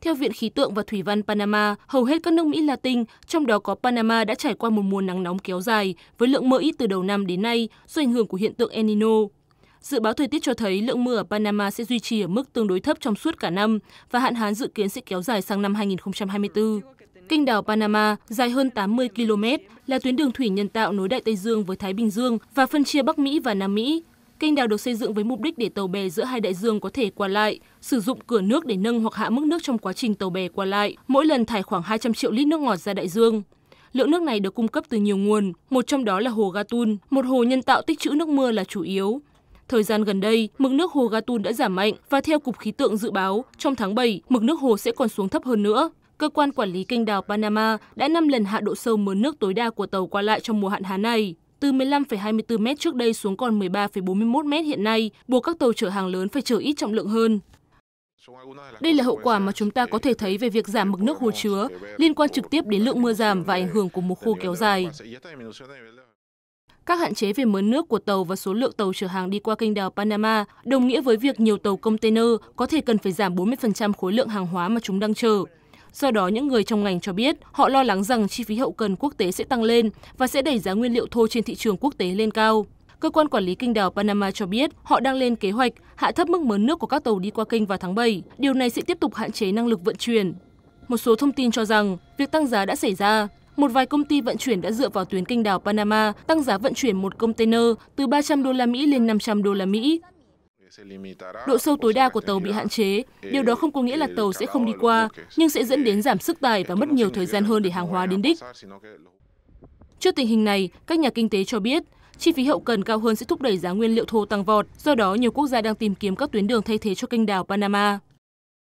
Theo Viện Khí tượng và Thủy văn Panama, hầu hết các nước Mỹ Latin, trong đó có Panama đã trải qua một mùa nắng nóng kéo dài với lượng mưa ít từ đầu năm đến nay do ảnh hưởng của hiện tượng El Nino. Dự báo thời tiết cho thấy lượng mưa ở Panama sẽ duy trì ở mức tương đối thấp trong suốt cả năm và hạn hán dự kiến sẽ kéo dài sang năm 2024. Kênh đảo Panama dài hơn 80 km là tuyến đường thủy nhân tạo nối Đại Tây Dương với Thái Bình Dương và phân chia Bắc Mỹ và Nam Mỹ. Kênh đào được xây dựng với mục đích để tàu bè giữa hai đại dương có thể qua lại, sử dụng cửa nước để nâng hoặc hạ mức nước trong quá trình tàu bè qua lại, mỗi lần thải khoảng 200 triệu lít nước ngọt ra đại dương. Lượng nước này được cung cấp từ nhiều nguồn, một trong đó là hồ Gatun, một hồ nhân tạo tích trữ nước mưa là chủ yếu. Thời gian gần đây, mực nước hồ Gatun đã giảm mạnh và theo Cục Khí tượng dự báo, trong tháng 7, mực nước hồ sẽ còn xuống thấp hơn nữa. Cơ quan quản lý kênh đào Panama đã 5 lần hạ độ sâu mớ nước tối đa của tàu qua lại trong mùa hạn hán này từ 15,24 mét trước đây xuống còn 13,41 mét hiện nay, buộc các tàu chở hàng lớn phải chở ít trọng lượng hơn. Đây là hậu quả mà chúng ta có thể thấy về việc giảm mực nước hồ chứa, liên quan trực tiếp đến lượng mưa giảm và ảnh hưởng của mùa khô kéo dài. Các hạn chế về mớ nước của tàu và số lượng tàu chở hàng đi qua kênh đào Panama đồng nghĩa với việc nhiều tàu container có thể cần phải giảm 40% khối lượng hàng hóa mà chúng đang chở. Do đó, những người trong ngành cho biết họ lo lắng rằng chi phí hậu cần quốc tế sẽ tăng lên và sẽ đẩy giá nguyên liệu thô trên thị trường quốc tế lên cao. Cơ quan quản lý kênh đảo Panama cho biết họ đang lên kế hoạch hạ thấp mức mớn nước của các tàu đi qua kênh vào tháng 7. Điều này sẽ tiếp tục hạn chế năng lực vận chuyển. Một số thông tin cho rằng việc tăng giá đã xảy ra. Một vài công ty vận chuyển đã dựa vào tuyến kênh đảo Panama tăng giá vận chuyển một container từ 300 đô la Mỹ lên 500 đô la Mỹ. Độ sâu tối đa của tàu bị hạn chế, điều đó không có nghĩa là tàu sẽ không đi qua, nhưng sẽ dẫn đến giảm sức tải và mất nhiều thời gian hơn để hàng hóa đến đích. Trước tình hình này, các nhà kinh tế cho biết, chi phí hậu cần cao hơn sẽ thúc đẩy giá nguyên liệu thô tăng vọt, do đó nhiều quốc gia đang tìm kiếm các tuyến đường thay thế cho kênh đảo Panama.